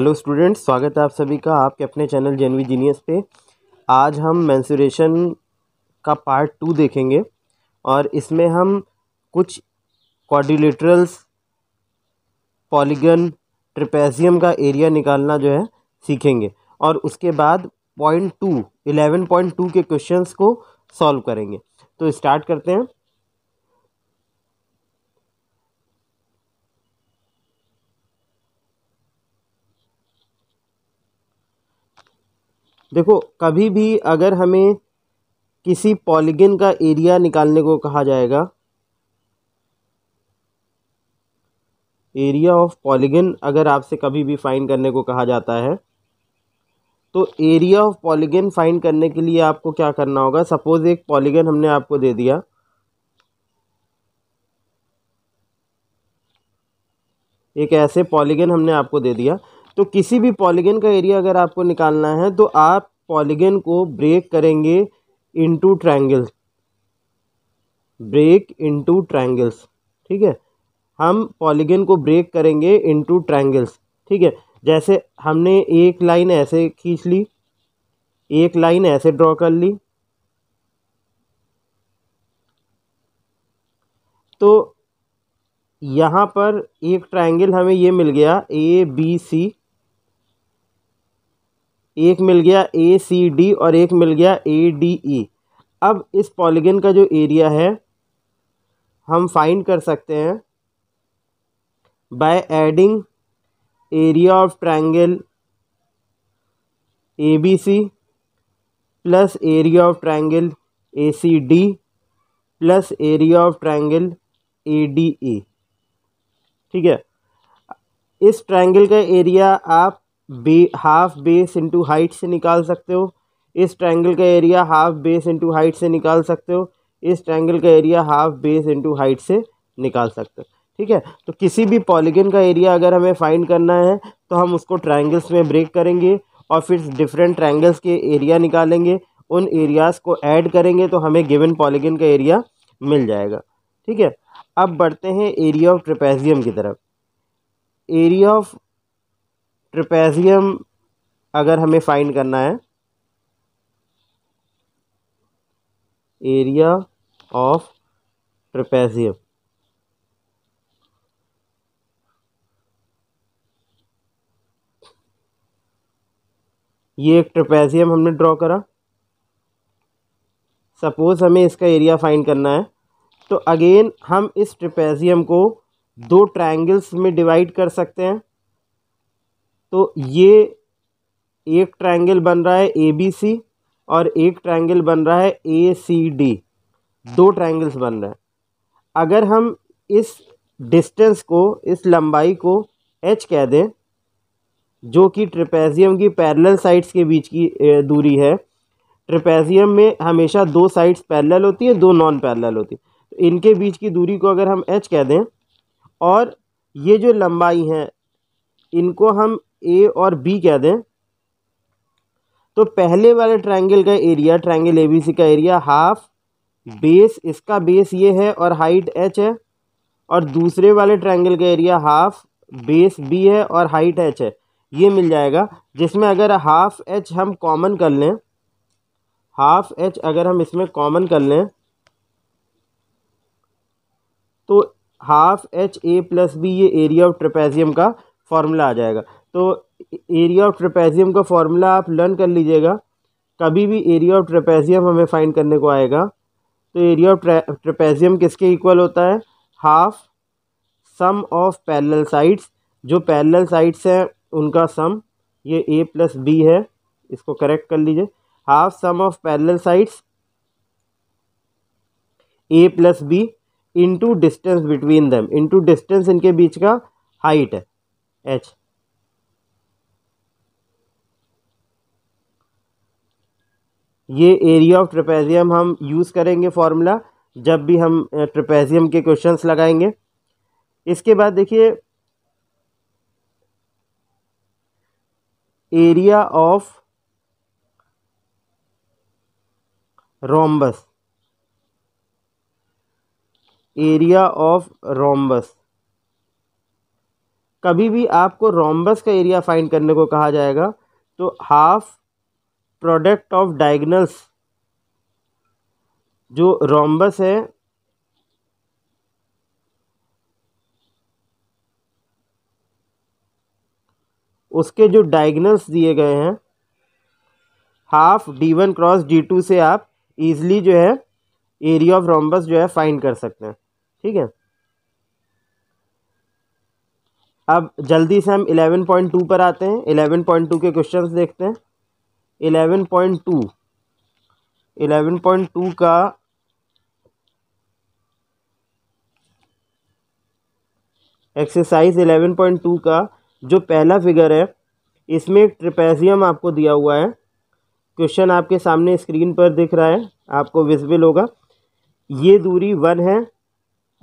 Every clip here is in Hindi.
हेलो स्टूडेंट्स स्वागत है आप सभी का आपके अपने चैनल जेनवी जीनियस पे आज हम मैंसुरेशन का पार्ट टू देखेंगे और इसमें हम कुछ क्वाड्रिलेटरल्स पॉलीगन ट्रिपेजियम का एरिया निकालना जो है सीखेंगे और उसके बाद point two eleven point two के क्वेश्चंस को सॉल्व करेंगे तो स्टार्ट करते हैं देखो कभी भी अगर हमें किसी पॉलीगन का एरिया निकालने को कहा जाएगा एरिया ऑफ पॉलीगन अगर आपसे कभी भी फाइंड करने को कहा जाता है तो एरिया ऑफ पॉलीगन फाइंड करने के लिए आपको क्या करना होगा सपोज़ एक पॉलीगन हमने आपको दे दिया एक ऐसे पॉलीगन हमने आपको दे दिया तो किसी भी पॉलीगन का एरिया अगर आपको निकालना है तो आप पॉलीगन को ब्रेक करेंगे into triangles break into triangles ठीक है हम पॉलीगन को ब्रेक करेंगे इनटू ट्रायंगल्स ठीक है जैसे हमने एक लाइन ऐसे खींच ली एक लाइन ऐसे ड्रॉ कर ली तो यहाँ पर एक ट्रायंगल हमें ये मिल गया ए बी सी एक मिल गया ए सी डी और एक मिल गया ए डी ई अब इस पॉलीगन का जो एरिया है हम फाइंड कर सकते हैं by adding area of triangle A B C plus area of triangle A C D plus area of triangle A D E ठीक है इस ट्रायंगल का एरिया आप by half base into height से निकाल सकते हो इस ट्रायंगल का area half base into height से निकाल सकते हो इस ट्रायंगल का area half base into height से निकाल सकते हो ठीक है तो किसी भी पॉलीगन का एरिया अगर हमें फाइंड करना है तो हम उसको ट्रायंगल्स में ब्रेक करेंगे और फिर डिफरेंट ट्रायंगल्स के एरिया निकालेंगे उन एरियाज़ को ऐड करेंगे तो हमें गिवन पॉलीगन का एरिया मिल जाएगा ठीक है अब बढ़ते हैं एरिया ऑफ ट्रेपेजियम की तरफ एरिया ऑफ ट्रिपेज़ियम अगर हमें फ़ाइंड करना है एरिया ऑफ ट्रिपेज़ियम ये एक ट्रपेजियम हमने ड्रॉ करा सपोज़ हमें इसका एरिया फाइंड करना है तो अगेन हम इस ट्रपेजियम को दो ट्रायंगल्स में डिवाइड कर सकते हैं तो ये एक ट्रायंगल बन रहा है ए बी सी और एक ट्रायंगल बन रहा है ए सी डी दो ट्रायंगल्स बन रहे हैं अगर हम इस डिस्टेंस को इस लंबाई को एच कह दें जो कि ट्रिपेजियम की पैरेलल साइड्स के बीच की दूरी है ट्रिपेजियम में हमेशा दो साइड्स पैरेलल होती है दो नॉन पैरेलल होती है तो इनके बीच की दूरी को अगर हम एच कह दें और ये जो लंबाई है इनको हम ए और बी कह दें तो पहले वाले ट्रायंगल का एरिया ट्रायंगल एबीसी का एरिया हाफ बेस इसका बेस ये है और हाइट एच है और दूसरे वाले ट्रायंगल का एरिया हाफ बेस बी है और हाइट एच है ये मिल जाएगा जिसमें अगर हाफ एच हम कॉमन कर लें हाफ एच अगर हम इसमें कॉमन कर लें तो half H A plus B ये एरिया ऑफ ट्रपेजियम का फॉर्मूला आ जाएगा तो एरिया ऑफ ट्रेपेजियम का फार्मूला आप लर्न कर लीजिएगा कभी भी एरिया ऑफ ट्रेपेजियम हमें फाइंड करने को आएगा तो एरिया ऑफ ट्रेपेजियम किसके इक्वल होता है half sum of parallel sides जो पैरेलल साइड्स हैं उनका सम ये ए प्लस बी है इसको करेक्ट कर लीजिए half sum of parallel sides A plus B into distance between them into distance इनके बीच का हाइट है एच ये एरिया ऑफ ट्रपेजियम हम यूज़ करेंगे फार्मूला जब भी हम ट्रपेजियम के क्वेश्चंस लगाएंगे इसके बाद देखिए area of rhombus area of rhombus कभी भी आपको रोम्बस का एरिया फाइंड करने को कहा जाएगा तो हाफ प्रोडक्ट ऑफ डायगनल्स जो रोम्बस है उसके जो डायगनल्स दिए गए हैं half D one cross D two से आप ईजली जो है एरिया ऑफ रोम्बस जो है फाइंड कर सकते हैं ठीक है अब जल्दी से हम 11.2 पर आते हैं 11.2 के क्वेश्चंस देखते हैं eleven point two eleven point two का एक्सरसाइज एलेवन पॉइंट टू का जो पहला फिगर है इसमें एक ट्रिपेजियम आपको दिया हुआ है क्वेश्चन आपके सामने स्क्रीन पर दिख रहा है आपको विजिबल होगा ये दूरी वन है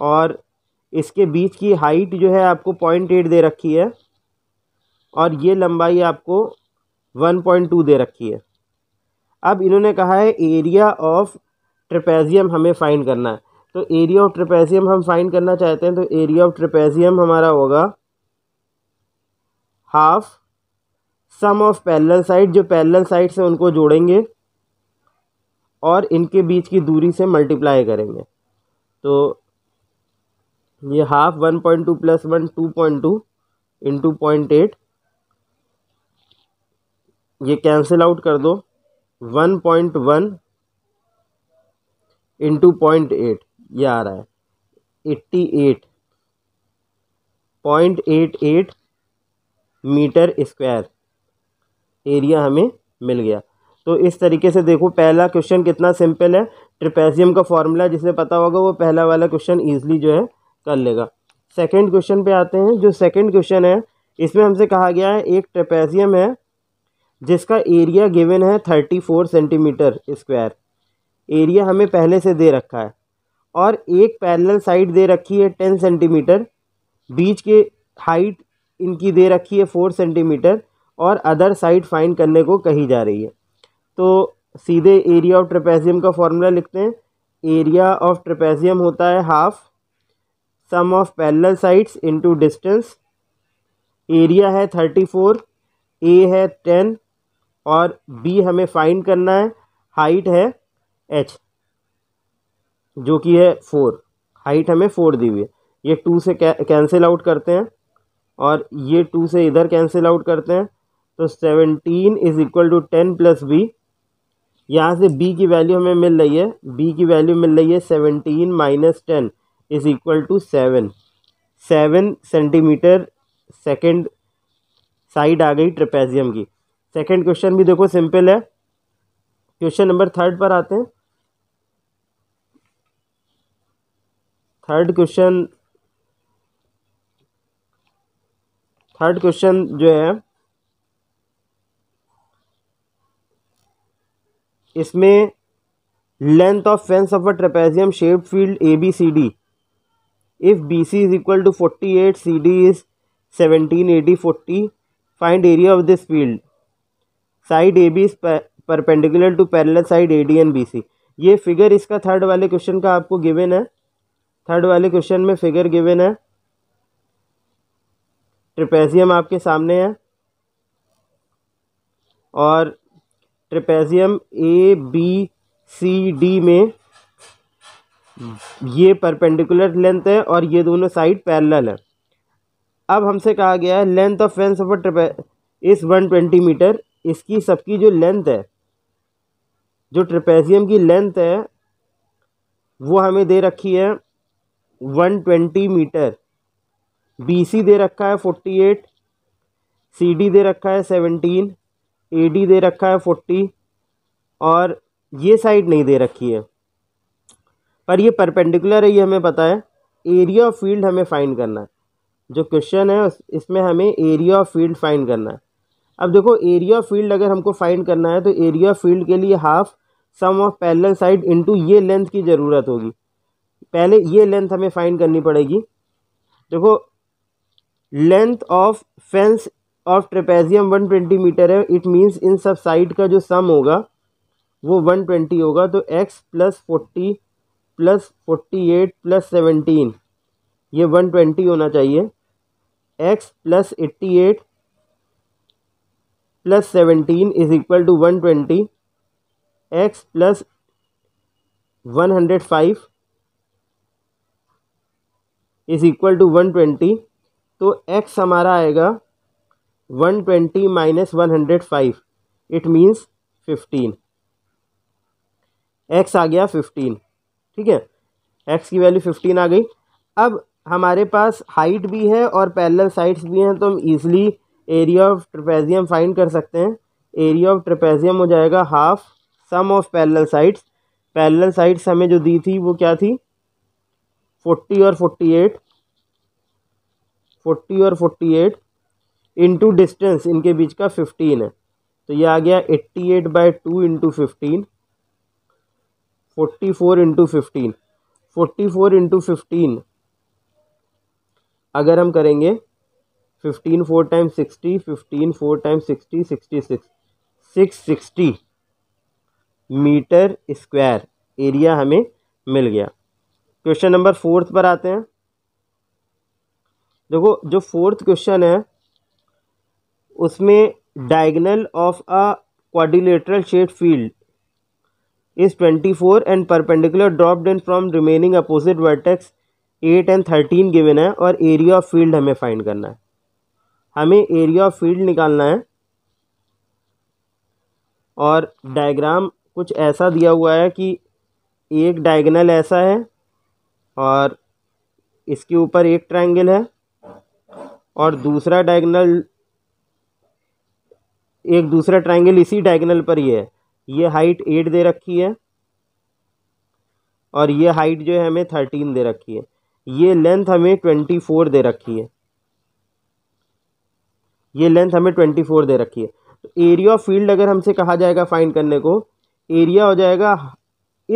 और इसके बीच की हाइट जो है आपको पॉइंट एट दे रखी है और ये लंबाई आपको वन पॉइंट टू दे रखी है अब इन्होंने कहा है एरिया ऑफ ट्रपेजियम हमें फाइंड करना है तो एरिया ऑफ ट्रपेजियम हम फाइंड करना चाहते हैं तो एरिया ऑफ ट्रपेजियम हमारा होगा half sum of parallel side जो पैरेलल साइड से उनको जोड़ेंगे और इनके बीच की दूरी से मल्टीप्लाई करेंगे तो ये half one point two plus one two point two into point eight ये कैंसिल आउट कर दो one point one into point eight यह आ रहा है eighty eight point eight eight metre square area हमें मिल गया तो इस तरीके से देखो पहला क्वेश्चन कितना सिंपल है ट्रिपेजियम का फॉर्मूला जिसे पता होगा वो पहला वाला क्वेश्चन ईजिली जो है कर लेगा सेकंड क्वेश्चन पे आते हैं जो सेकंड क्वेश्चन है इसमें हमसे कहा गया है एक ट्रिपेजियम है जिसका एरिया गिवन है thirty four centimetre square area हमें पहले से दे रखा है और एक पैरेलल साइड दे रखी है टेन सेंटीमीटर बीच के हाइट इनकी दे रखी है फोर सेंटीमीटर और अदर साइड फाइंड करने को कही जा रही है तो सीधे एरिया ऑफ ट्रेपेजियम का फॉर्मूला लिखते हैं एरिया ऑफ ट्रेपेजियम होता है half sum of parallel sides into distance area है थर्टी फोर ए है टेन और बी हमें फाइंड करना है हाइट है एच जो कि है फोर हाइट हमें फोर दी हुई है ये टू से कैंसिल आउट करते हैं और ये टू से इधर कैंसिल आउट करते हैं तो seventeen is equal to ten plus b यहाँ से बी की वैल्यू हमें मिल रही है बी की वैल्यू मिल रही है seventeen minus ten is equal to seven seven centimetre second side आ गई ट्रिपेजियम की सेकेंड क्वेश्चन भी देखो सिंपल है क्वेश्चन नंबर थर्ड पर आते हैं थर्ड क्वेश्चन थर्ड क्वेश्चन जो है इसमें length of fence of a trapezium shape field A B C D if B C is equal to forty eight C D is seventeen A D forty find area of this field side A B is perpendicular to parallel side A D and B C ये फिगर इसका थर्ड वाले क्वेश्चन का आपको गिवन है थर्ड वाले क्वेश्चन में फिगर गिवन है ट्रिपेजियम आपके सामने है और trapezium A B C D में ये परपेंडिकुलर लेंथ है और ये दोनों साइड पैरेलल है अब हमसे कहा गया है length of fence of is one twenty metre इसकी सबकी जो लेंथ है जो ट्रपेजियम की लेंथ है वो हमें दे रखी है one twenty metre B C दे रखा है फोर्टी एट सी डी दे रखा है सेवनटीन ए डी दे रखा है फोर्टी और ये साइड नहीं दे रखी है पर ये परपेंडिकुलर है ये हमें पता है एरिया ऑफ फील्ड हमें फाइंड करना है जो क्वेश्चन है इसमें हमें एरिया ऑफ फील्ड फाइंड करना है अब देखो एरिया फील्ड अगर हमको फाइंड करना है तो एरिया फील्ड के लिए half sum of parallel side into ये लेंथ की ज़रूरत होगी पहले ये लेंथ हमें फाइंड करनी पड़ेगी देखो length of fence of trapezium one twenty metre है इट मीन्स इन सब साइड का जो सम होगा वो वन ट्वेंटी होगा तो x plus forty plus forty eight plus seventeen ये वन ट्वेंटी होना चाहिए x plus eighty eight plus seventeen is equal to one twenty x plus one hundred five is equal to one twenty तो एक्स हमारा आएगा one twenty minus one hundred five it means fifteen x आ गया फिफ्टीन ठीक है एक्स की वैल्यू फिफ्टीन आ गई अब हमारे पास हाइट भी है और पैरेलल साइड्स भी हैं तो हम easily area of trapezium find कर सकते हैं एरिया ऑफ ट्रपेजियम हो जाएगा half sum of parallel sides parallel sides हमें जो दी थी वो क्या थी फोर्टी और फोर्टी एट फोर्टी और फोर्टी एट इंटू डिस्टेंस इनके बीच का फिफ्टीन है तो ये आ गया eighty eight by two into fifteen forty four into fifteen forty four into fifteen अगर हम करेंगे fifteen four time sixty fifteen four time sixty sixty six six sixty metre square area हमें मिल गया क्वेश्चन नंबर फोर्थ पर आते हैं देखो जो फोर्थ क्वेश्चन है उसमें diagonal of a quadrilateral shaped field is twenty four and perpendicular dropped in from remaining opposite vertex eight and thirteen given है और एरिया ऑफ फील्ड हमें फाइंड करना है हमें एरिया ऑफ फील्ड निकालना है और डायग्राम कुछ ऐसा दिया हुआ है कि एक डायगनल ऐसा है और इसके ऊपर एक ट्रायंगल है और दूसरा डायगनल एक दूसरा ट्रायंगल इसी डायगनल पर ही है ये हाइट एट दे रखी है और ये हाइट जो है हमें थर्टीन दे रखी है ये लेंथ हमें ट्वेंटी फोर दे रखी है ये लेंथ हमें ट्वेंटी फोर दे रखी है तो एरिया ऑफ फील्ड अगर हमसे कहा जाएगा फाइंड करने को एरिया हो जाएगा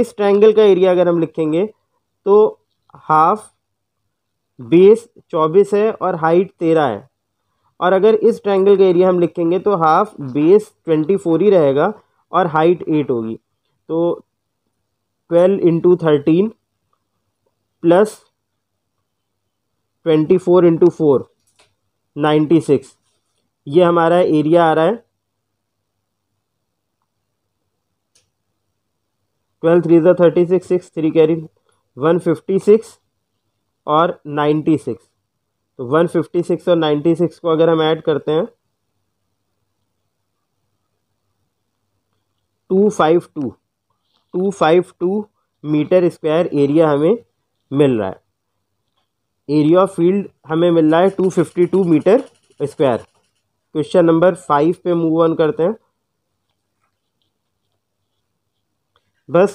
इस ट्रैंगल का एरिया अगर हम लिखेंगे तो हाफ बेस चौबीस है और हाइट तेरह है और अगर इस ट्रैंगल का एरिया हम लिखेंगे तो हाफ बेस ट्वेंटी फोर ही रहेगा और हाइट एट होगी तो twelve into thirteen plus twenty four into four ninety six ये हमारा एरिया आ रहा है twelfth three thirty six six three carry one fifty six और नाइन्टी सिक्स तो वन फिफ्टी सिक्स और नाइन्टी सिक्स को अगर हम ऐड करते हैं two five two two five two metre square area हमें मिल रहा है एरिया ऑफ फील्ड हमें मिल रहा है two fifty two metre square question number five पे मूव ऑन करते हैं बस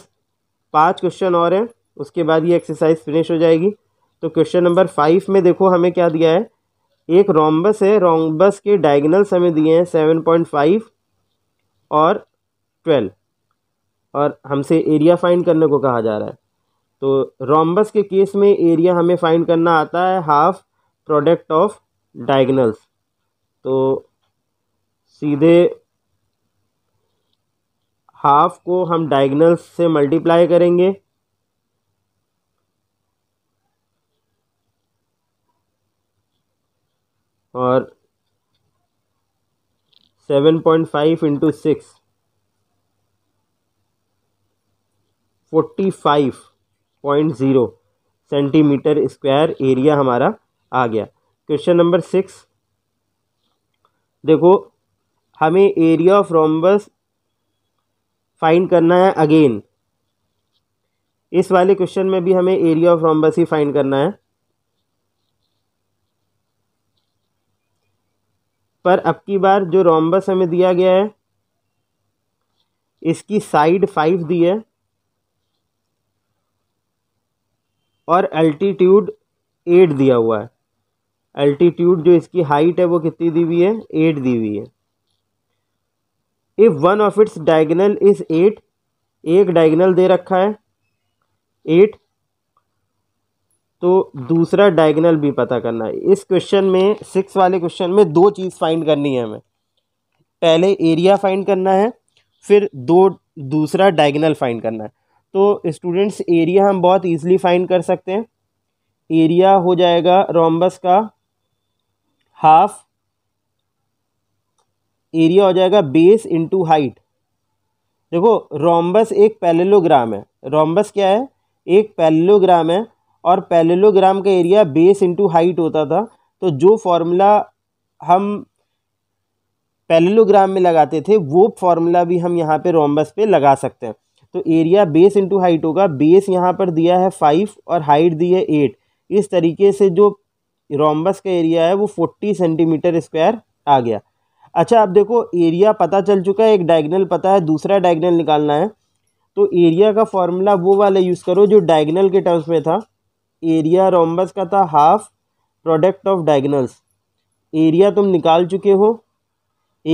पांच क्वेश्चन और हैं उसके बाद ये एक्सरसाइज फिनिश हो जाएगी तो क्वेश्चन नंबर फाइव में देखो हमें क्या दिया है एक रोम्बस है रोम्बस के डायगनल्स हमें दिए हैं सेवन पॉइंट फाइव और ट्वेल्व और हमसे एरिया फाइंड करने को कहा जा रहा है तो रोम्बस के केस में एरिया हमें फाइंड करना आता है हाफ प्रोडक्ट ऑफ डायगनल्स तो सीधे हाफ को हम डायगनल से मल्टीप्लाई करेंगे और seven point five into six forty five point zero centimetre square area हमारा आ गया क्वेश्चन नंबर सिक्स देखो हमें एरिया ऑफ रोम्बस फाइंड करना है अगेन इस वाले क्वेश्चन में भी हमें एरिया ऑफ रोम्बस ही फाइंड करना है पर अब की बार जो रोम्बस हमें दिया गया है इसकी साइड फाइव दी है और अल्टीट्यूड एट दिया हुआ है अल्टीट्यूड जो इसकी हाइट है वो कितनी दी हुई है एट दी हुई है if one of its diagonal is eight एक डायगनल दे रखा है एट तो दूसरा डायगनल भी पता करना है इस क्वेश्चन में सिक्स वाले क्वेश्चन में दो चीज़ फाइंड करनी है हमें पहले एरिया फाइंड करना है फिर दो दूसरा डायगनल फाइंड करना है तो स्टूडेंट्स एरिया हम बहुत ईजिली फाइंड कर सकते हैं एरिया हो जाएगा रोम्बस का हाफ एरिया हो जाएगा बेस इंटू हाइट देखो रोम्बस एक पैलेलोग्राम है रोम्बस क्या है एक पैलेलोग्राम है और पैलेलोग्राम का एरिया बेस इंटू हाइट होता था तो जो फॉर्मूला हम पैलेलोग्राम में लगाते थे वो फॉर्मूला भी हम यहाँ पे रोम्बस पे लगा सकते हैं तो एरिया बेस इंटू हाइट होगा बेस यहाँ पर दिया है फाइव और हाइट दी है एट इस तरीके से जो रोम्बस का एरिया है वो फोर्टी सेंटीमीटर स्क्वायर आ गया अच्छा अब देखो एरिया पता चल चुका है एक डायगनल पता है दूसरा डायगनल निकालना है तो एरिया का फॉर्मूला वो वाला यूज़ करो जो डायगनल के टर्म्स में था एरिया रोम्बस का था half product of diagonals area तुम निकाल चुके हो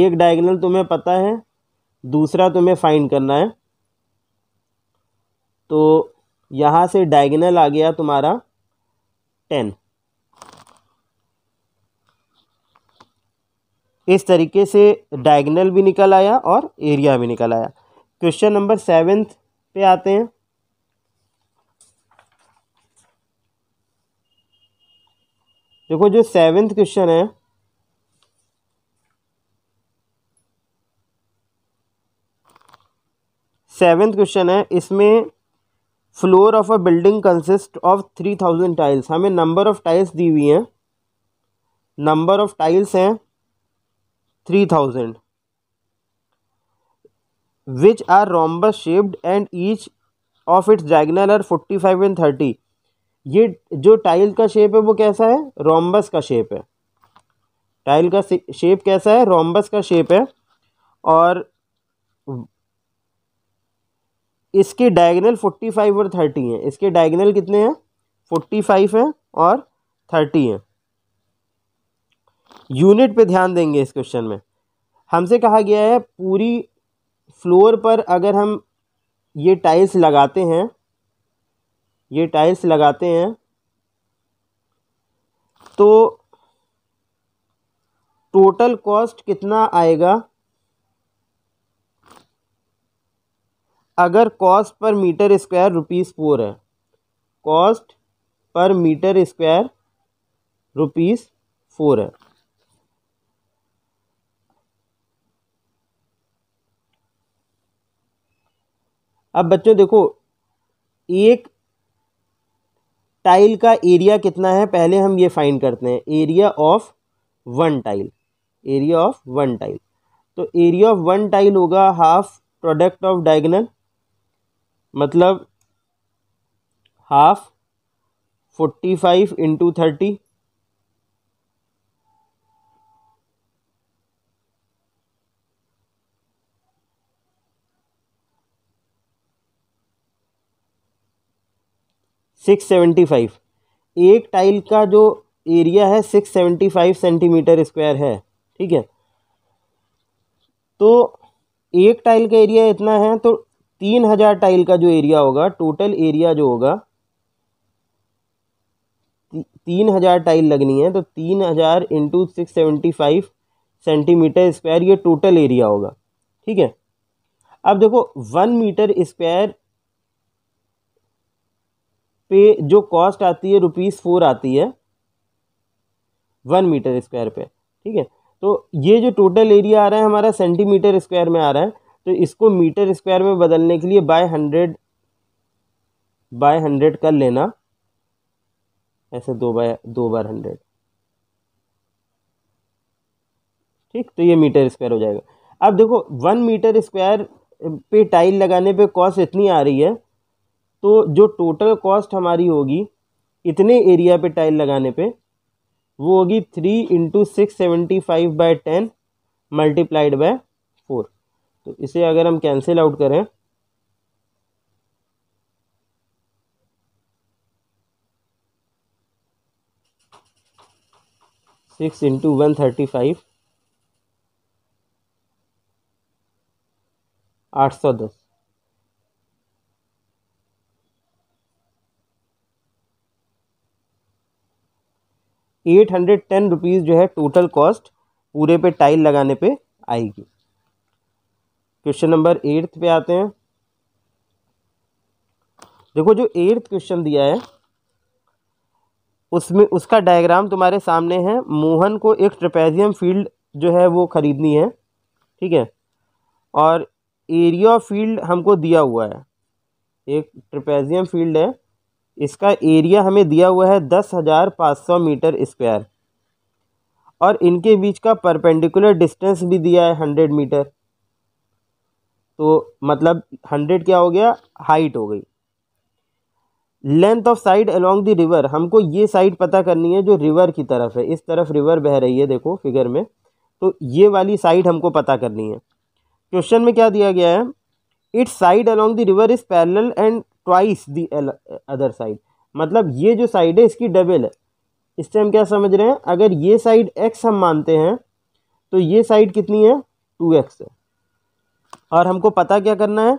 एक डायगनल तुम्हें पता है दूसरा तुम्हें फाइंड करना है तो यहाँ से डायगनल आ गया तुम्हारा टेन इस तरीके से डायगनल भी निकल आया और एरिया भी निकल आया क्वेश्चन नंबर सेवेंथ पे आते हैं देखो जो सेवेंथ क्वेश्चन है सेवेंथ क्वेश्चन है इसमें floor of a building consist of three thousand tiles हमें नंबर ऑफ टाइल्स दी हुई हैं नंबर ऑफ टाइल्स हैं three thousand which are rhombus shaped and each of its diagonal are forty five and thirty ये जो टाइल का शेप है वो कैसा है रोम्बस का शेप है टाइल का शेप कैसा है रोम्बस का शेप है और इसके डायगनल फोर्टी फाइव और थर्टी हैं इसके डायगनल कितने हैं फोर्टी फाइव हैं और थर्टी हैं यूनिट पे ध्यान देंगे इस क्वेश्चन में हमसे कहा गया है पूरी फ्लोर पर अगर हम ये टाइल्स लगाते हैं ये टाइल्स लगाते हैं तो टोटल कॉस्ट कितना आएगा अगर cost per metre square rupees four है cost per metre square rupees four है अब बच्चों देखो एक टाइल का एरिया कितना है पहले हम ये फाइंड करते हैं area of one tile area of one tile तो एरिया ऑफ वन टाइल होगा हाफ प्रोडक्ट ऑफ डायगनल मतलब half forty five into thirty six seventy five एक टाइल का जो एरिया है six seventy five centimetre square है ठीक है तो एक टाइल का एरिया इतना है तो तीन हज़ार टाइल का जो एरिया होगा टोटल एरिया जो होगा तीन हज़ार टाइल लगनी है तो तीन हज़ार into six seventy five centimetre square ये टोटल एरिया होगा ठीक है अब देखो वन मीटर स्क्वायर पे जो कॉस्ट आती है रुपीज़ फोर आती है वन मीटर स्क्वायर पे ठीक है तो ये जो टोटल एरिया आ रहा है हमारा सेंटीमीटर स्क्वायर में आ रहा है तो इसको मीटर स्क्वायर में बदलने के लिए बाय हंड्रेड बाय हंड्रेड कर लेना ऐसे दो बाय दो बार हंड्रेड ठीक तो ये मीटर स्क्वायर हो जाएगा अब देखो वन मीटर स्क्वायर पे टाइल लगाने पे कॉस्ट इतनी आ रही है तो जो टोटल कॉस्ट हमारी होगी इतने एरिया पे टाइल लगाने पे वो होगी three into six seventy five by ten multiplied by four तो इसे अगर हम कैंसिल आउट करें six into one thirty five आठ सौ दस एट हंड्रेड टेन रुपीज़ जो है टोटल कॉस्ट पूरे पे टाइल लगाने पे आएगी क्वेश्चन नंबर एट्थ पे आते हैं देखो जो एट्थ क्वेश्चन दिया है उसमें उसका डायग्राम तुम्हारे सामने है मोहन को एक ट्रपेजियम फील्ड जो है वो ख़रीदनी है ठीक है और एरिया फील्ड हमको दिया हुआ है एक ट्रपेजियम फील्ड है इसका एरिया हमें दिया हुआ है दस हज़ार पाँच सौ मीटर स्क्वायर और इनके बीच का परपेंडिकुलर डिस्टेंस भी दिया है हंड्रेड मीटर तो मतलब हंड्रेड क्या हो गया हाइट हो गई length of side along the river हमको ये साइड पता करनी है जो रिवर की तरफ है इस तरफ रिवर बह रही है देखो फिगर में तो ये वाली साइड हमको पता करनी है क्वेश्चन में क्या दिया गया है its side along the river is parallel and twice the other side मतलब ये जो साइड है इसकी डबल है इससे हम क्या समझ रहे हैं अगर ये साइड एक्स हम मानते हैं तो ये साइड कितनी है टू एक्स है और हमको पता क्या करना है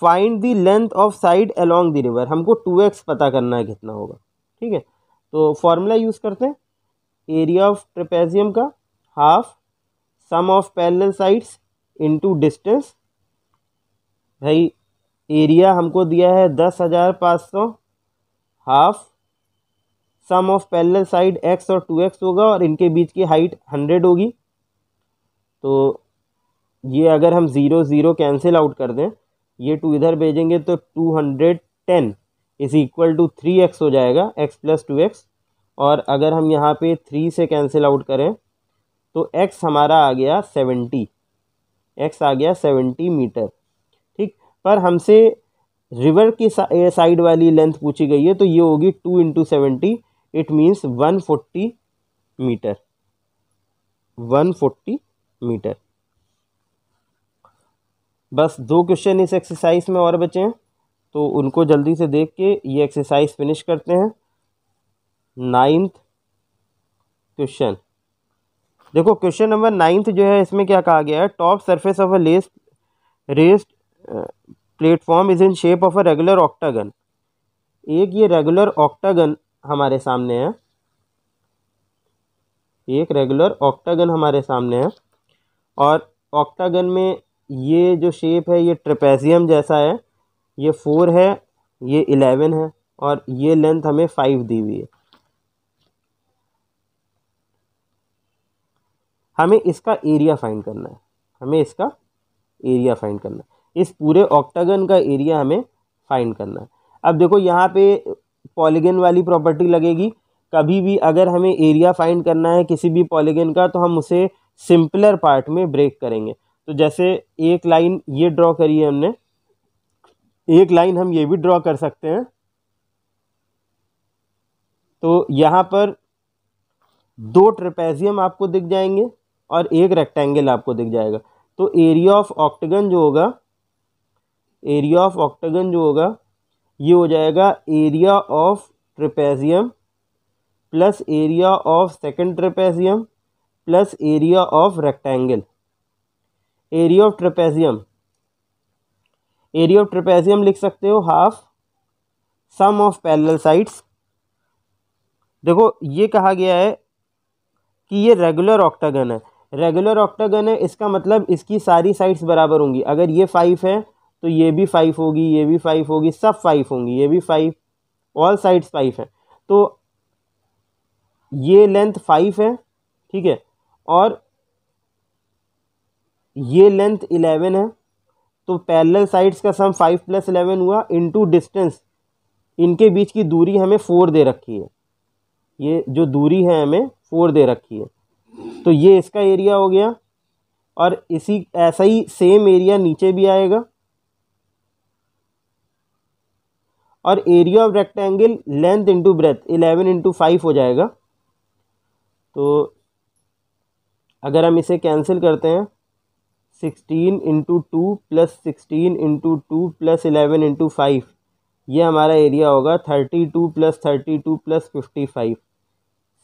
find the length of side along the river हमको टू एक्स पता करना है कितना होगा ठीक है तो फॉर्मूला यूज़ करते हैं एरिया ऑफ ट्रेपेजियम का half sum of parallel sides into distance भाई एरिया हमको दिया है दस हज़ार पाँच सौ half sum of parallel side x और टू एक्स होगा और इनके बीच की हाइट हंड्रेड होगी तो ये अगर हम ज़ीरो ज़ीरो कैंसिल आउट कर दें ये टू इधर भेजेंगे तो two hundred ten is equal to three x हो जाएगा एक्स प्लस टू एक्स और अगर हम यहाँ पे थ्री से कैंसिल आउट करें तो एक्स हमारा आ गया सेवेंटी एक्स आ गया सेवेंटी मीटर पर हमसे रिवर की साइड वाली लेंथ पूछी गई है तो ये होगी two into seventy it means one forty metre one forty metre बस दो क्वेश्चन इस एक्सरसाइज में और बचे हैं तो उनको जल्दी से देख के ये एक्सरसाइज फिनिश करते हैं नाइन्थ क्वेश्चन देखो क्वेश्चन नंबर नाइन्थ जो है इसमें क्या कहा गया है top surface of a less rest platform is in shape of a regular octagon एक ये रेगुलर ऑक्टागन हमारे सामने है एक रेगुलर ऑक्टागन हमारे सामने है और ऑक्टागन में ये जो शेप है ये ट्रपेजियम जैसा है ये फोर है ये इलेवन है और ये लेंथ हमें फाइव दी हुई है हमें इसका एरिया फाइंड करना है हमें इसका एरिया फाइंड करना है इस पूरे ऑक्टागन का एरिया हमें फाइंड करना है अब देखो यहाँ पे पॉलीगन वाली प्रॉपर्टी लगेगी कभी भी अगर हमें एरिया फाइंड करना है किसी भी पॉलीगन का तो हम उसे सिंपलर पार्ट में ब्रेक करेंगे तो जैसे एक लाइन ये ड्रॉ करी है हमने एक लाइन हम ये भी ड्रॉ कर सकते हैं तो यहाँ पर दो ट्रिपेजियम आपको दिख जाएंगे और एक रेक्टेंगल आपको दिख जाएगा तो एरिया ऑफ ऑक्टेगन जो होगा एरिया ऑफ ऑक्टेगन जो होगा ये हो जाएगा area of trapezium plus area of second trapezium plus area of rectangle area of trapezium area of trapezium लिख सकते हो half sum of parallel sides देखो ये कहा गया है कि ये रेगुलर ऑक्टागन है रेगुलर ऑक्टागन है इसका मतलब इसकी सारी साइड्स बराबर होंगी अगर ये फाइव है तो ये भी फाइव होगी ये भी फाइव होगी सब फाइव होंगी ये भी फाइव ऑल साइड्स फाइव हैं तो ये लेंथ फाइव है ठीक है और ये लेंथ इलेवन है तो पैरेलल साइड्स का सम फाइव प्लस इलेवन हुआ इनटू डिस्टेंस इनके बीच की दूरी हमें फोर दे रखी है ये जो दूरी है हमें फोर दे रखी है तो ये इसका एरिया हो गया और इसी ऐसा ही सेम एरिया नीचे भी आएगा और area of rectangle length into breadth eleven into five हो जाएगा तो अगर हम इसे कैंसिल करते हैं sixteen into two plus sixteen into two plus eleven into five ये हमारा एरिया होगा thirty two plus thirty two plus fifty five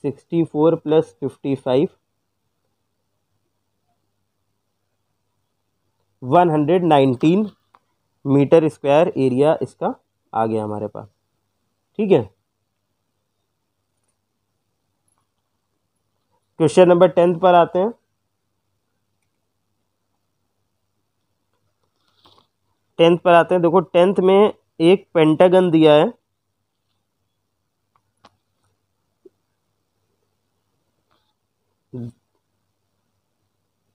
sixty four plus fifty five one hundred nineteen metre square area इसका आ गया हमारे पास ठीक है क्वेश्चन नंबर टेंथ पर आते हैं टेंथ पर आते हैं देखो टेंथ में एक पेंटागन दिया है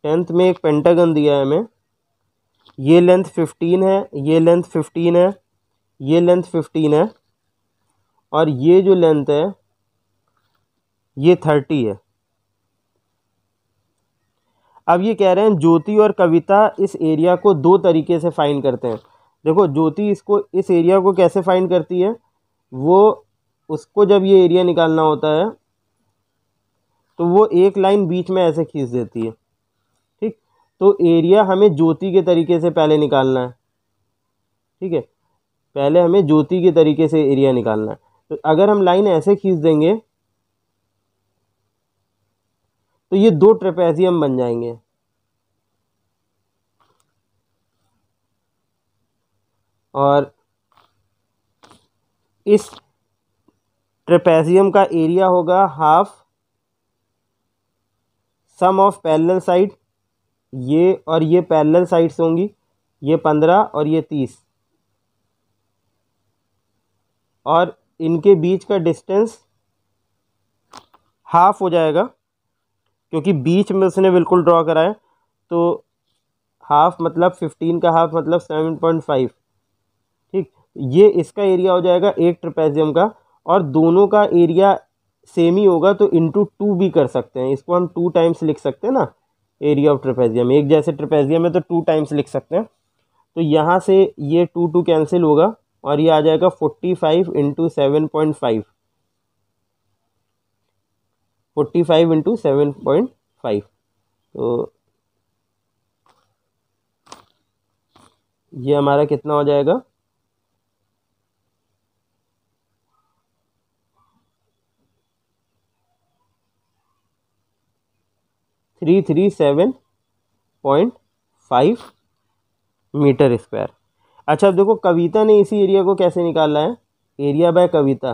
टेंथ में एक पेंटागन दिया है हमें ये लेंथ फिफ्टीन है ये लेंथ फिफ्टीन है ये लेंथ फिफ्टीन है और ये जो लेंथ है ये थर्टी है अब ये कह रहे हैं ज्योति और कविता इस एरिया को दो तरीके से फाइंड करते हैं देखो ज्योति इसको इस एरिया को कैसे फाइंड करती है वो उसको जब ये एरिया निकालना होता है तो वो एक लाइन बीच में ऐसे खींच देती है ठीक तो एरिया हमें ज्योति के तरीके से पहले निकालना है ठीक है पहले हमें ज्योति के तरीके से एरिया निकालना है तो अगर हम लाइन ऐसे खींच देंगे तो ये दो ट्रेपेजियम बन जाएंगे और इस ट्रेपेजियम का एरिया होगा half sum of parallel side ये और ये पैरेलल साइड्स होंगी ये पंद्रह और ये तीस और इनके बीच का डिस्टेंस हाफ़ हो जाएगा क्योंकि बीच में उसने बिल्कुल ड्रॉ करा है तो हाफ़ मतलब फिफ्टीन का हाफ़ मतलब सेवन पॉइंट फाइव ठीक ये इसका एरिया हो जाएगा एक ट्रपेजियम का और दोनों का एरिया सेम ही होगा तो इनटू टू भी कर सकते हैं इसको हम टू टाइम्स लिख सकते हैं ना एरिया ऑफ ट्रपेजियम एक जैसे ट्रपेजियम है तो टू टाइम्स लिख सकते हैं तो यहाँ से ये टू टू कैंसिल होगा और ये आ जाएगा forty five into seven point five forty five into seven point five तो ये हमारा कितना हो जाएगा three three seven point five metre square अच्छा अब देखो कविता ने इसी एरिया को कैसे निकालना है area by Kavita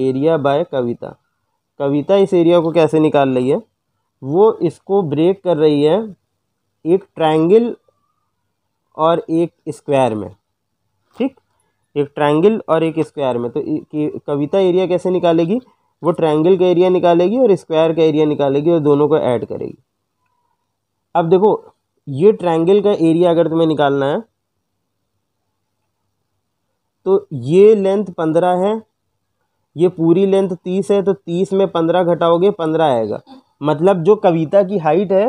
area by Kavita Kavita इस एरिया को कैसे निकाल रही है वो इसको ब्रेक कर रही है एक ट्रायंगल और एक स्क्वायर में ठीक एक ट्रायंगल और एक स्क्वायर में तो कविता एरिया कैसे निकालेगी वो ट्रायंगल का एरिया निकालेगी और स्क्वायर का एरिया निकालेगी और दोनों को ऐड करेगी अब देखो ये ट्रायंगल का एरिया अगर तुम्हें निकालना है तो ये लेंथ पंद्रह है ये पूरी लेंथ तीस है तो तीस में पंद्रह घटाओगे पंद्रह आएगा मतलब जो कविता की हाइट है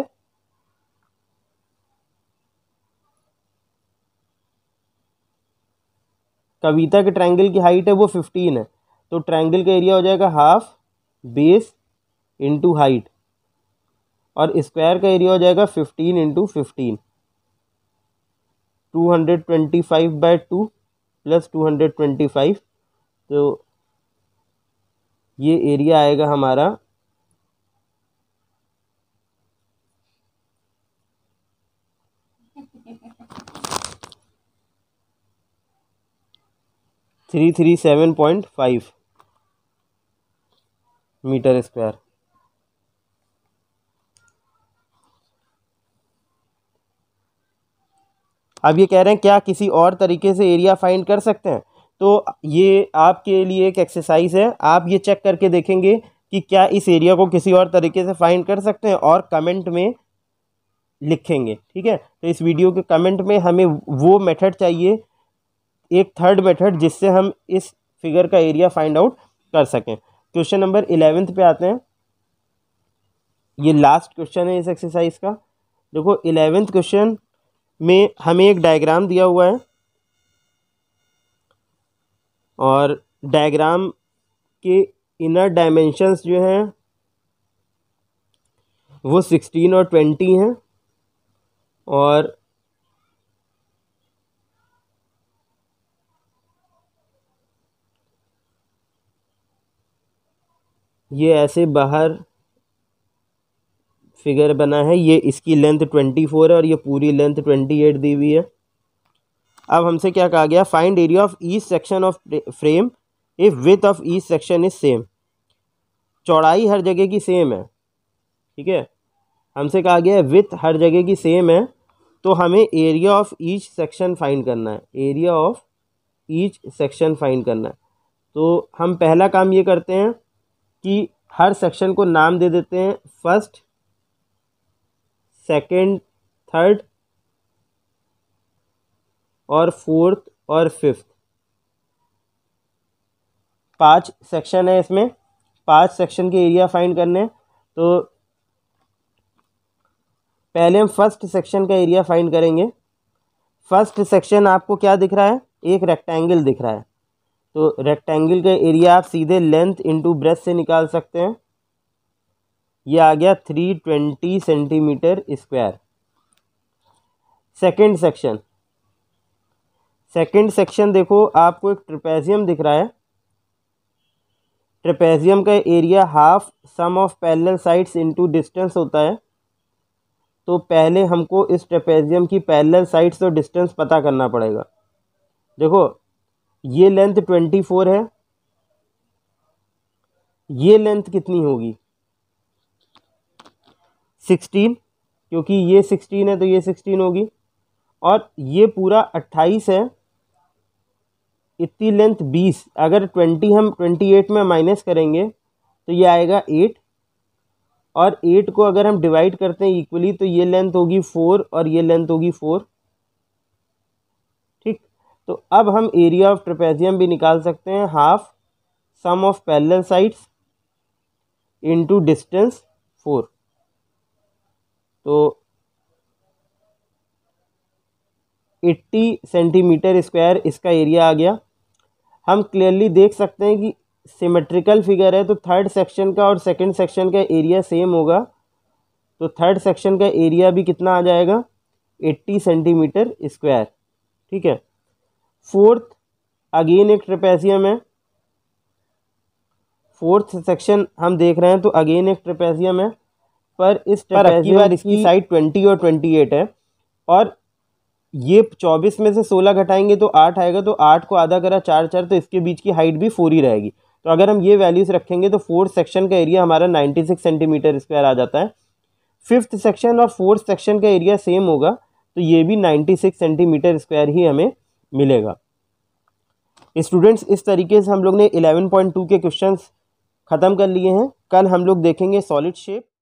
कविता के ट्रायंगल की हाइट है वो फिफ्टीन है तो ट्रायंगल का एरिया हो जाएगा हाफ बेस इंटू हाइट और स्क्वायर का एरिया हो जाएगा fifteen into fifteen two hundred twenty five by two plus two hundred twenty five तो ये एरिया आएगा हमारा three three seven point five metre square अब ये कह रहे हैं क्या किसी और तरीके से एरिया फाइंड कर सकते हैं तो ये आपके लिए एक एक्सरसाइज है आप ये चेक करके देखेंगे कि क्या इस एरिया को किसी और तरीके से फाइंड कर सकते हैं और कमेंट में लिखेंगे ठीक है तो इस वीडियो के कमेंट में हमें वो मेथड चाहिए एक थर्ड मेथड जिससे हम इस फिगर का एरिया फाइंड आउट कर सकें क्वेश्चन नंबर इलेवेंथ पे आते हैं ये लास्ट क्वेश्चन है इस एक्सरसाइज का देखो इलेवेंथ क्वेश्चन में हमें एक डायग्राम दिया हुआ है और डायग्राम के इनर डायमेंशंस जो हैं वो सिक्सटीन और ट्वेंटी हैं और ये ऐसे बाहर फिगर बना है ये इसकी लेंथ ट्वेंटी फोर है और ये पूरी लेंथ ट्वेंटी एट दी हुई है अब हमसे क्या कहा गया find area of each section of frame if width of each section is same चौड़ाई हर जगह की सेम है ठीक है हमसे कहा गया है विथ हर जगह की सेम है तो हमें area of each section find करना है area of each section find करना है तो हम पहला काम ये करते हैं कि हर सेक्शन को नाम दे देते हैं फर्स्ट सेकेंड थर्ड और फोर्थ और फिफ्थ पांच सेक्शन है इसमें पांच सेक्शन के एरिया फाइंड करने तो पहले हम फर्स्ट सेक्शन का एरिया फाइंड करेंगे फर्स्ट सेक्शन आपको क्या दिख रहा है एक रेक्टेंगल दिख रहा है तो रेक्टेंगल का एरिया आप सीधे लेंथ इनटू ब्रेथ से निकाल सकते हैं ये आ गया three twenty centimetre square second section second section देखो आपको एक ट्रपेजियम दिख रहा है ट्रपेजियम का area half sum of parallel sides into distance होता है तो पहले हमको इस ट्रपेजियम की पैरेलल साइड्स और डिस्टेंस पता करना पड़ेगा देखो ये लेंथ ट्वेंटी फोर है ये लेंथ कितनी होगी सिक्सटीन क्योंकि ये सिक्सटीन है तो ये सिक्सटीन होगी और ये पूरा अट्ठाईस है इतनी लेंथ बीस अगर ट्वेंटी हम ट्वेंटी एट में माइनस करेंगे तो ये आएगा एट और एट को अगर हम डिवाइड करते हैं इक्वली तो ये लेंथ होगी फोर और ये लेंथ होगी फोर ठीक तो अब हम एरिया ऑफ ट्रपेजियम भी निकाल सकते हैं half sum of parallel sides into distance four तो 80 सेंटीमीटर स्क्वायर इसका एरिया आ गया हम क्लियरली देख सकते हैं कि सिमेट्रिकल फिगर है तो थर्ड सेक्शन का और सेकंड सेक्शन का एरिया सेम होगा तो थर्ड सेक्शन का एरिया भी कितना आ जाएगा 80 सेंटीमीटर स्क्वायर ठीक है फोर्थ अगेन एक ट्रपेजियम है फोर्थ सेक्शन हम देख रहे हैं तो अगेन एक ट्रपेजियम है पर इस पर बार इसकी साइड ट्वेंटी और ट्वेंटी एट है और ये चौबीस में से सोलह घटाएंगे तो आठ आएगा तो आठ को आधा करा चार चार तो इसके बीच की हाइट भी फोर ही रहेगी तो अगर हम ये वैल्यूज़ रखेंगे तो फोर्थ सेक्शन का एरिया हमारा नाइन्टी सिक्स सेंटीमीटर स्क्वायर आ जाता है फिफ्थ सेक्शन और फोर्थ सेक्शन का एरिया सेम होगा तो ये भी नाइन्टी सिक्स सेंटीमीटर स्क्वायर ही हमें मिलेगा स्टूडेंट्स इस तरीके से हम लोग ने इलेवन पॉइंट टू के क्वेश्चन ख़त्म कर लिए हैं कल हम लोग देखेंगे सॉलिड शेप